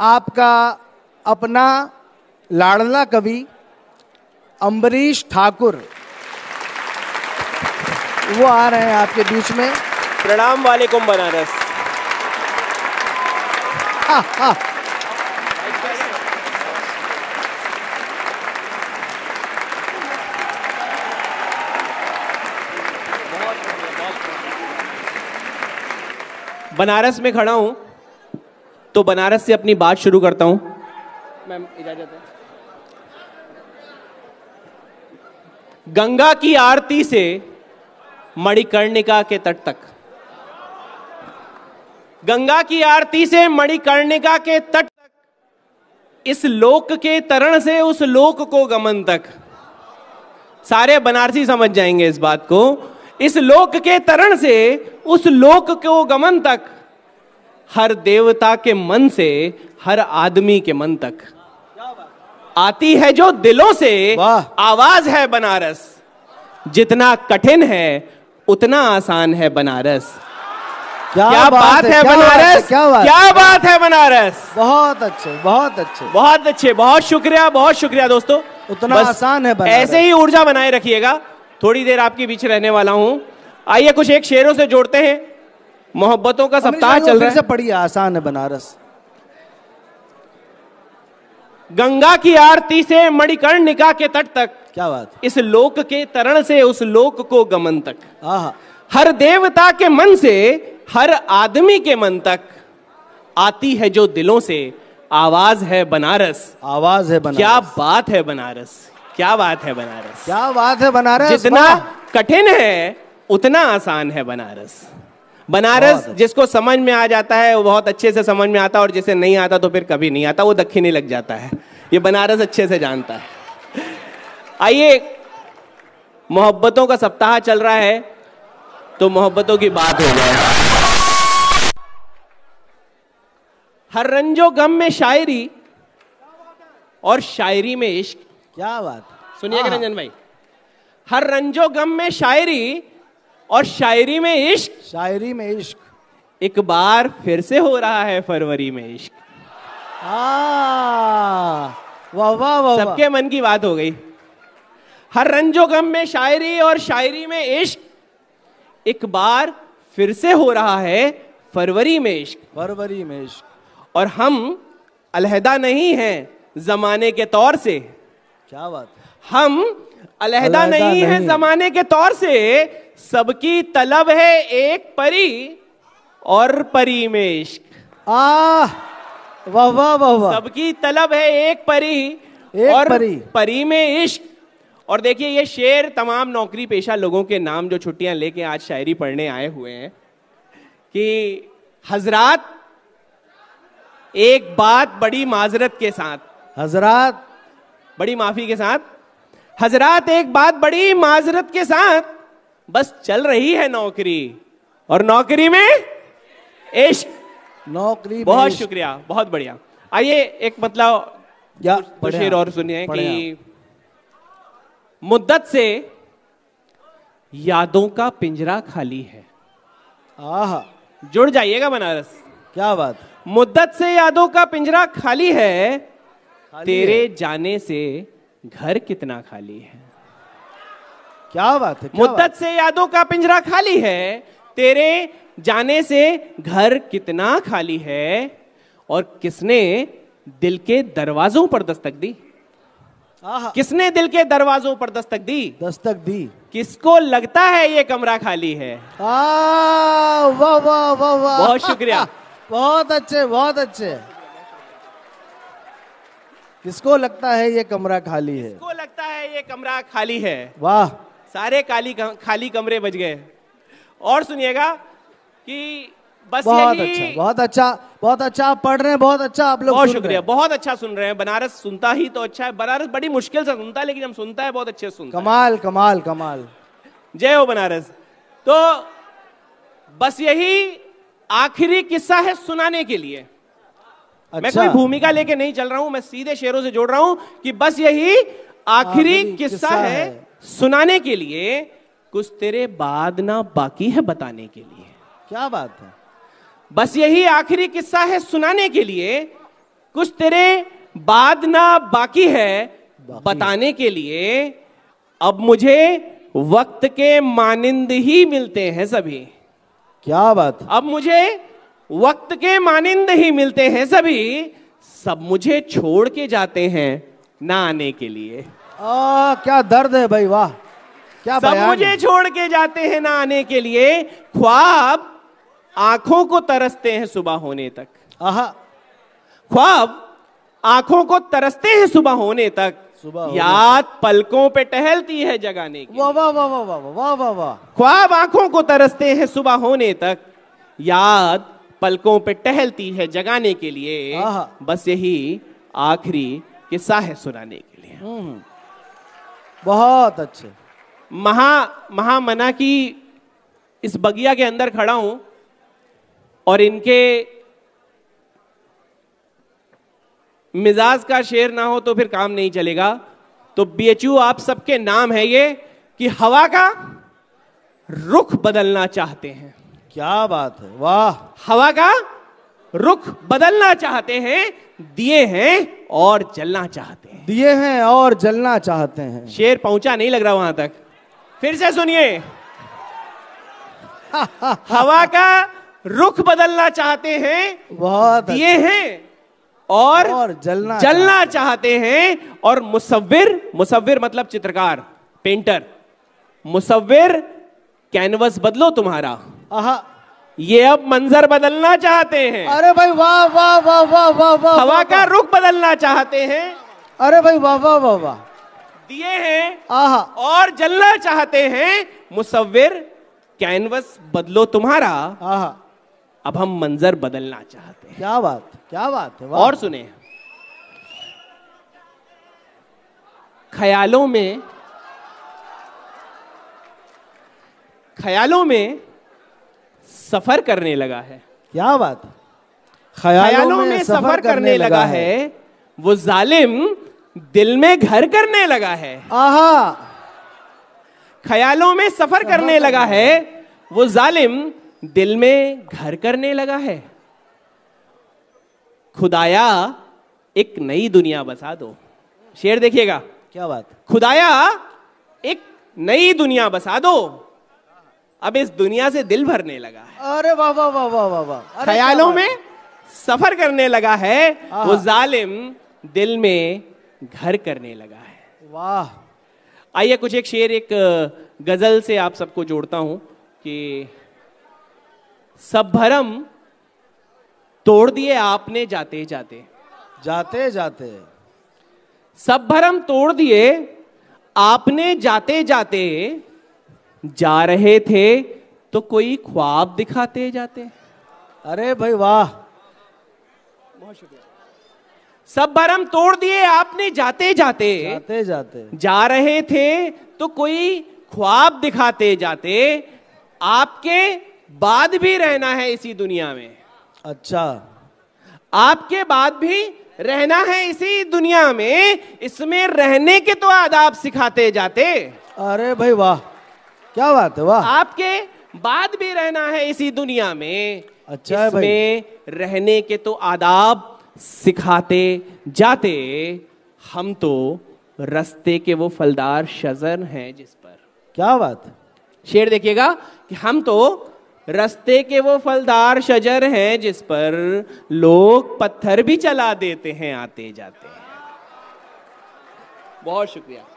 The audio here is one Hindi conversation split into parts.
आपका अपना लाडला कवि अम्बरीश ठाकुर वो आ रहे हैं आपके बीच में प्रणाम वालेकुम बनारस हा, बनारस में खड़ा हूं तो बनारस से अपनी बात शुरू करता हूँ मैम इजाजत है गंगा की आरती से मणिकर्णिका के तट तक गंगा की आरती से मणिकर्णिका के तट तक इस लोक के तरण से उस लोक को गमन तक सारे बनारसी समझ जाएंगे इस बात को इस लोक के तरण से उस लोक को गमन तक हर देवता के मन से हर आदमी के मन तक आती है जो दिलों से आवाज है बनारस जितना कठिन है उतना आसान है बनारस क्या, क्या बात, बात है, क्या बनारस बात क्या, बात, क्या बात है बनारस बहुत अच्छे बहुत अच्छे बहुत अच्छे बहुत शुक्रिया बहुत शुक्रिया दोस्तों उतना आसान है बनारस ऐसे ही ऊर्जा बनाए रखिएगा थोड़ी देर आपके बीच रहने वाला हूं आइए कुछ एक शेरों से जोड़ते हैं मोहब्बतों का सप्ताह चल रहा है बड़ी आसान है बनारस गंगा की आरती से मणिकर्ण निका के तट तक क्या बात इस लोक के तरण से उस लोक को गमन तक हर देवता के मन से हर आदमी के मन तक आती है जो दिलों से आवाज है बनारस आवाज है बनारस क्या बात है बनारस क्या बात है बनारस क्या बात है बनारस जितना कठिन है उतना आसान है बनारस बनारस जिसको समझ में आ जाता है वो बहुत अच्छे से समझ में आता है और जिसे नहीं आता तो फिर कभी नहीं आता वो दक्षिणी लग जाता है ये बनारस अच्छे से जानता है आइए मोहब्बतों का सप्ताह चल रहा है तो मोहब्बतों की बात हो जाए हर रंजो गम में शायरी और शायरी में इश्क क्या बात सुनिए रंजन हाँ। भाई हर रंजो गम में शायरी और शायरी में इश्क शायरी में इश्क एक बार फिर से हो रहा है फरवरी में इश्क हाँ। वाह वाह वाह सबके मन की बात हो गई हर रंजो गम में शायरी और शायरी में इश्क एक बार फिर से हो रहा है फरवरी में इश्क फरवरी में इश्क और हम अलहदा नहीं हैं जमाने के तौर से क्या बात हम अलहदा नहीं, नहीं है जमाने के तौर से सबकी तलब है एक परी और परी में इश्क वाह वाह वाह वाह सबकी तलब है एक परी एक और परी परी में इश्क और देखिए ये शेर तमाम नौकरी पेशा लोगों के नाम जो छुट्टियां लेके आज शायरी पढ़ने आए हुए हैं कि हजरात एक बात बड़ी माजरत के साथ हजरात बड़ी माफी के साथ हजरात एक बात बड़ी माजरत के साथ बस चल रही है नौकरी और नौकरी में इश्क नौकरी बहुत शुक्रिया बहुत बढ़िया आइए एक मतलब बशीर और सुनिए कि मुद्दत से यादों का पिंजरा खाली है आह जुड़ जाइएगा बनारस क्या बात मुद्दत से यादों का पिंजरा खाली है खाली तेरे है। जाने से घर कितना खाली है क्या बात है मुद्दत से यादों का पिंजरा खाली है तेरे जाने से घर कितना खाली है और किसने दिल के दरवाजों पर दस्तक दी किसने दिल के दरवाजों पर दस्तक दी दस्तक दी किसको लगता है ये कमरा खाली है वाह वाह वाह वाह बहुत शुक्रिया बहुत अच्छे बहुत अच्छे किसको लगता है ये कमरा खाली है किसको लगता है ये कमरा खाली है वाह सारे काली खाली कमरे बज गए और सुनिएगा कि बस बहुत अच्छा बहुत अच्छा बहुत अच्छा आप पढ़ रहे हैं बहुत अच्छा आप लोग बहुत शुक्रिया बहुत अच्छा सुन रहे हैं बनारस सुनता ही तो अच्छा है बनारस बड़ी मुश्किल से सुनता है लेकिन हम सुनता है बहुत अच्छे सुनता कमाल कमाल कमाल जय हो बनारस तो बस यही आखिरी किस्सा है सुनाने के लिए अच्छा। मैं कोई अच्छा। भूमिका लेके नहीं चल रहा हूं मैं सीधे शेरों से जोड़ रहा हूं कि बस यही आखिरी किस्सा है, सुनाने के लिए कुछ तेरे बाद ना बाकी है बताने के लिए क्या बात है बस यही आखिरी किस्सा है सुनाने के लिए कुछ तेरे बाद ना बाकी है बाकी बताने है। के लिए अब मुझे वक्त के मानिंद ही मिलते हैं सभी क्या बात अब मुझे वक्त के मानिंद ही मिलते हैं सभी सब मुझे छोड़ के जाते हैं ना आने के लिए आ, क्या दर्द है भाई वाह क्या सब मुझे छोड़ के जाते हैं ना आने के लिए ख्वाब आंखों को तरसते हैं सुबह होने तक आह ख्वाब आंखों को तरसते हैं सुबह होने तक सुबह याद पलकों पे टहलती है जगाने की वाह वाह वाह वाह वाह वाह वाह ख्वाब आंखों को तरसते हैं सुबह होने तक याद पलकों पे टहलती है जगाने के लिए बस यही आखिरी किस्सा है सुनाने के लिए हम्म। बहुत अच्छे महा मना की इस बगिया के अंदर खड़ा हूं और इनके मिजाज का शेर ना हो तो फिर काम नहीं चलेगा तो बीएचयू आप सबके नाम है ये कि हवा का रुख बदलना चाहते हैं क्या बात है वाह हवा का रुख बदलना चाहते हैं दिए हैं और जलना चाहते हैं दिए हैं और जलना चाहते हैं शेर पहुंचा नहीं लग रहा वहां तक फिर से सुनिए हवा का रुख बदलना चाहते हैं बहुत दिए अच्छा। हैं और, और जलना जलना चाहते हैं और मुसविर मुसविर मतलब चित्रकार पेंटर मुसविर कैनवस बदलो तुम्हारा आहा ये अब मंजर बदलना चाहते हैं अरे भाई वाह वाह वाह वाह वाह वाह हवा का रुख बदलना चाहते हैं अरे भाई वाह वाह वाह वाह दिए हैं आहा और जलना चाहते हैं मुसविर कैनवस बदलो तुम्हारा आहा अब हम मंजर बदलना चाहते हैं क्या बात क्या बात है और सुने ख्यालों में ख्यालों में सफर करने लगा है क्या बात ख्यालों, ख्यालों में, में सफर, सफर करने, करने लगा, लगा है।, है वो जालिम दिल में घर करने लगा है आहा ख्यालों में सफर करने लगा है वो जालिम दिल में घर करने लगा है खुदाया एक नई दुनिया बसा दो शेर देखिएगा क्या बात खुदाया एक नई दुनिया बसा दो अब इस दुनिया से दिल भरने लगा है अरे वाह वाह वाह वाह वाह वाह ख्यालों में सफर करने लगा है हाँ। वो जालिम दिल में घर करने लगा है वाह आइए कुछ एक शेर एक गजल से आप सबको जोड़ता हूं कि सब भरम तोड़ दिए आपने जाते जाते जाते जाते सब भरम तोड़ दिए आपने जाते जाते जा रहे थे तो कोई ख्वाब दिखाते जाते अरे भाई वाह बहुत शुक्रिया सब भरम तोड़ दिए आपने जाते जाते जाते जाते जा रहे थे तो कोई ख्वाब दिखाते जाते आपके बाद भी रहना है इसी दुनिया में अच्छा आपके बाद भी रहना है इसी दुनिया में इसमें रहने के तो आदाब सिखाते जाते अरे भाई वाह क्या बात है वाह आपके बाद भी रहना है इसी दुनिया में अच्छा इसमें भाई रहने के तो आदाब सिखाते जाते हम तो रस्ते के वो फलदार शजर हैं जिस पर क्या बात शेर देखिएगा कि हम तो रस्ते के वो फलदार शजर हैं जिस पर लोग पत्थर भी चला देते हैं आते जाते हैं बहुत शुक्रिया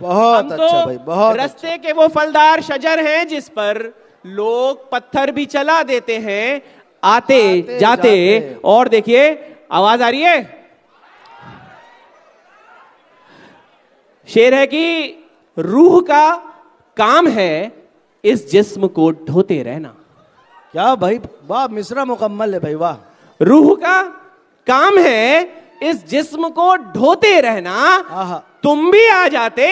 बहुत अच्छा भाई बहुत अच्छा। रस्ते अच्छा। के वो फलदार शजर हैं जिस पर लोग पत्थर भी चला देते हैं आते, जाते, जाते और देखिए आवाज आ रही है शेर है कि रूह का काम है इस जिस्म को ढोते रहना क्या भाई वाह मिश्रा मुकम्मल है भाई वाह रूह का काम है इस जिस्म को ढोते रहना तुम भी आ जाते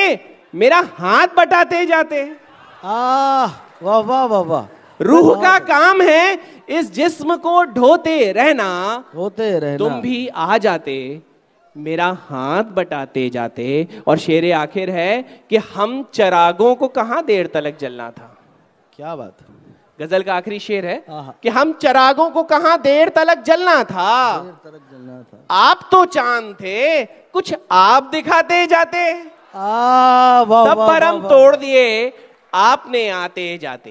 मेरा हाथ बटाते जाते वाह वाह वाह वाह रूह का काम है इस जिस्म को ढोते रहना ढोते रहना तुम भी आ जाते मेरा हाथ बटाते जाते और शेर आखिर है कि हम चरागों को कहां देर तलक जलना था क्या बात है गजल का आखिरी शेर है हाँ, हाँ। कि हम चरागों को कहा देर तलक जलना था देर तलक जलना था आप तो चांद थे कुछ आप दिखाते जाते आ, सब हम तोड़ दिए आपने आते जाते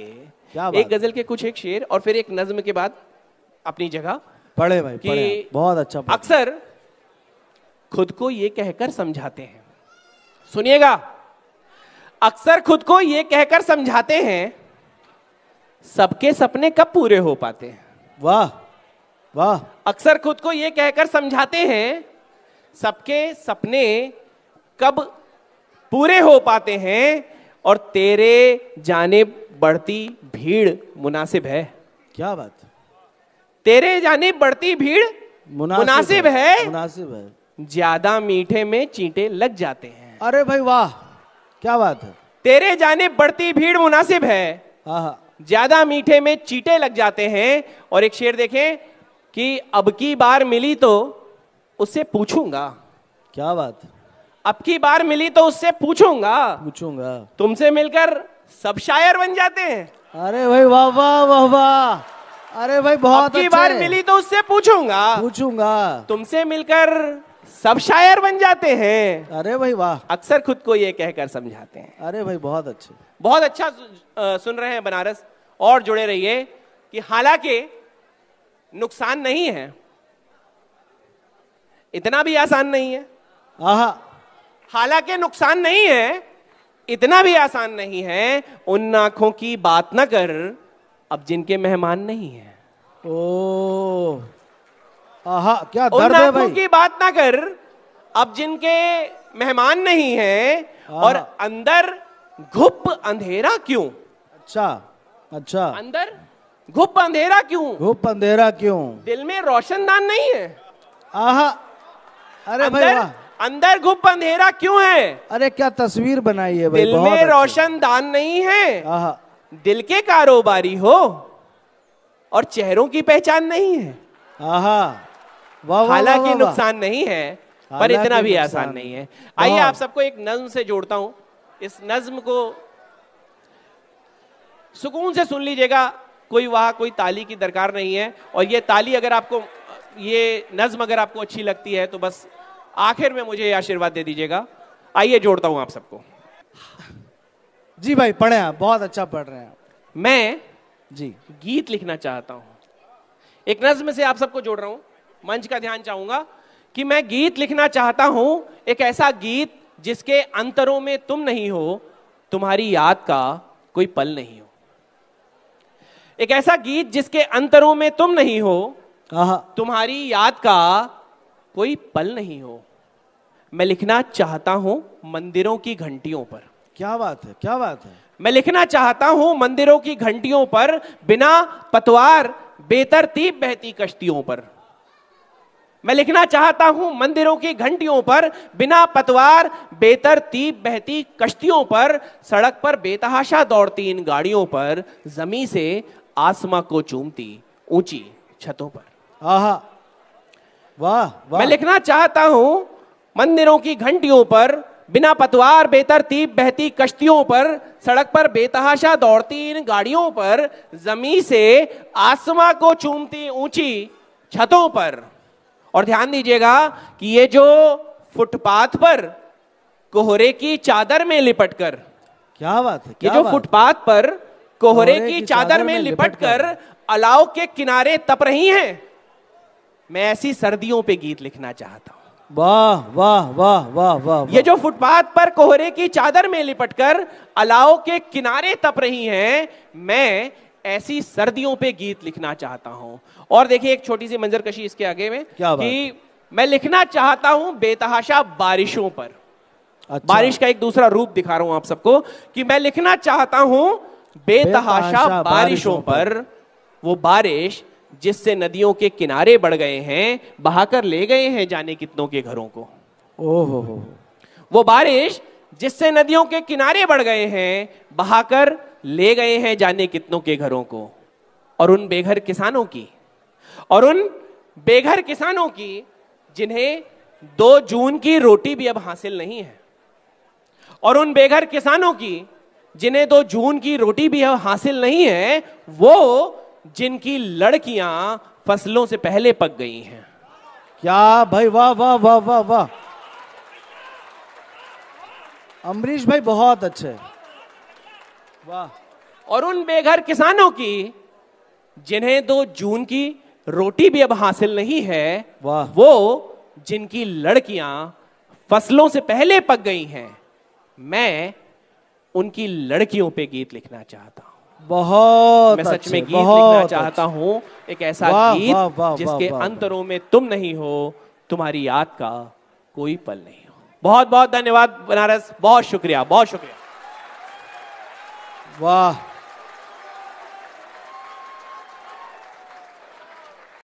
एक गजल के कुछ एक शेर और फिर एक नज्म के बाद अपनी जगह पढ़े भाई कि पढ़े, बहुत अच्छा अक्सर खुद को ये कहकर समझाते हैं सुनिएगा अक्सर खुद को ये कहकर समझाते हैं सबके सपने कब पूरे हो पाते हैं वाह वाह अक्सर खुद को ये कहकर समझाते हैं सबके सपने कब पूरे हो पाते हैं और तेरे जाने बढ़ती भीड़ मुनासिब है क्या बात तेरे जाने बढ़ती भीड़ मुनासिब है मुनासिब है ज्यादा मीठे में चींटे लग जाते हैं अरे भाई वाह क्या बात है तेरे जाने बढ़ती भीड़ मुनासिब है हाँ, हाँ। ज्यादा मीठे में चीटे लग जाते हैं और एक शेर देखें कि अब की बार मिली तो उससे पूछूंगा क्या बात अब की बार मिली तो उससे पूछूंगा पूछूंगा तुमसे मिलकर सब शायर बन जाते हैं अरे भाई वाह वाह वाह वाह अरे भाई बहुत अच्छे। बार मिली तो उससे पूछूंगा पूछूंगा तुमसे मिलकर सब शायर बन जाते हैं अरे भाई वाह अक्सर खुद को ये कहकर समझाते हैं अरे भाई बहुत अच्छे बहुत अच्छा सुन रहे हैं बनारस और जुड़े रहिए कि हालांकि नुकसान नहीं है इतना भी आसान नहीं है हालांकि नुकसान नहीं है इतना भी आसान नहीं है उन आंखों की बात ना कर अब जिनके मेहमान नहीं है ओ आहा क्या दर्द उन आंखों की बात ना कर अब जिनके मेहमान नहीं है और अंदर घुप अंधेरा क्यों अच्छा अच्छा अंदर गुप्त अंधेरा क्यों गुप्त अंधेरा क्यों दिल में रोशनदान नहीं है आहा अरे भाई अंदर गुप्त अंधेरा क्यों है अरे क्या तस्वीर बनाई है भाई दिल में रोशनदान नहीं है आहा दिल के कारोबारी हो और चेहरों की पहचान नहीं है हालांकि नुकसान नहीं है पर इतना भी आसान नहीं है आइए आप सबको एक नज्म से जोड़ता हूँ इस नज्म को सुकून से सुन लीजिएगा कोई वहाँ कोई ताली की दरकार नहीं है और ये ताली अगर आपको ये नज्म अगर आपको अच्छी लगती है तो बस आखिर में मुझे आशीर्वाद दे दीजिएगा आइए जोड़ता हूँ आप सबको जी भाई पढ़े आप बहुत अच्छा पढ़ रहे हैं मैं जी गीत लिखना चाहता हूँ एक नज्म से आप सबको जोड़ रहा हूँ मंच का ध्यान चाहूंगा कि मैं गीत लिखना चाहता हूँ एक ऐसा गीत जिसके अंतरों में तुम नहीं हो तुम्हारी याद का कोई पल नहीं हो एक ऐसा गीत जिसके अंतरों में तुम नहीं हो तुम्हारी याद का कोई पल नहीं हो मैं लिखना चाहता हूं मंदिरों की घंटियों पर क्या बात है क्या बात है मैं लिखना चाहता हूं मंदिरों की घंटियों पर बिना पतवार बेतरतीब बहती कश्तियों पर मैं लिखना चाहता हूं मंदिरों की घंटियों पर बिना पतवार बेतरतीब बहती कश्तियों पर सड़क पर बेतहाशा दौड़ती इन गाड़ियों पर जमी से आसमा को चूमती ऊंची छतों पर आहा वाह मैं लिखना चाहता हूं मंदिरों की घंटियों पर बिना पतवार तीप बहती कश्तियों पर सड़क पर बेतहाशा दौड़ती इन गाड़ियों पर जमी से आसमा को चूमती ऊंची छतों पर और ध्यान दीजिएगा कि ये जो फुटपाथ पर कोहरे की चादर में लिपटकर क्या बात है क्या ये जो फुटपाथ पर कोहरे की चादर में लिपट कर अलाव के किनारे तप रही हैं मैं ऐसी सर्दियों पे गीत लिखना चाहता हूं वाह वाह वाह वाह वाह ये जो फुटपाथ पर कोहरे की चादर में लिपट कर अलाव के किनारे तप रही हैं मैं ऐसी सर्दियों पे गीत लिखना चाहता हूं और देखिए एक छोटी सी मंजर कशी इसके आगे में कि मैं लिखना चाहता हूं बेतहाशा बारिशों पर अच्छा। बारिश का एक दूसरा रूप दिखा रहा हूं आप सबको कि मैं लिखना चाहता हूं बेतहाशा बारिशों पर वो बारिश जिससे नदियों के किनारे बढ़ गए हैं बहाकर ले गए हैं जाने कितनों के घरों को ओहो वो बारिश जिससे नदियों के किनारे बढ़ गए हैं बहाकर ले गए हैं जाने कितनों के घरों को और उन बेघर किसानों की और उन बेघर किसानों की जिन्हें दो जून की रोटी भी अब हासिल नहीं है और उन बेघर किसानों की जिन्हें तो जून की रोटी भी हासिल नहीं है वो जिनकी लड़कियां फसलों से पहले पक गई हैं क्या भाई वाह वाह वाह वाह वाह अमरीश भाई बहुत अच्छे वाह और उन बेघर किसानों की जिन्हें तो जून की रोटी भी अब हासिल नहीं है वाह वो जिनकी लड़कियां फसलों से पहले पक गई हैं मैं उनकी लड़कियों पे गीत लिखना चाहता हूँ बहुत मैं सच में गीत लिखना चाहता हूँ एक ऐसा गीत वा, वा, जिसके वा, अंतरों में तुम नहीं हो तुम्हारी याद का कोई पल नहीं हो बहुत बहुत धन्यवाद बनारस बहुत शुक्रिया बहुत शुक्रिया वाह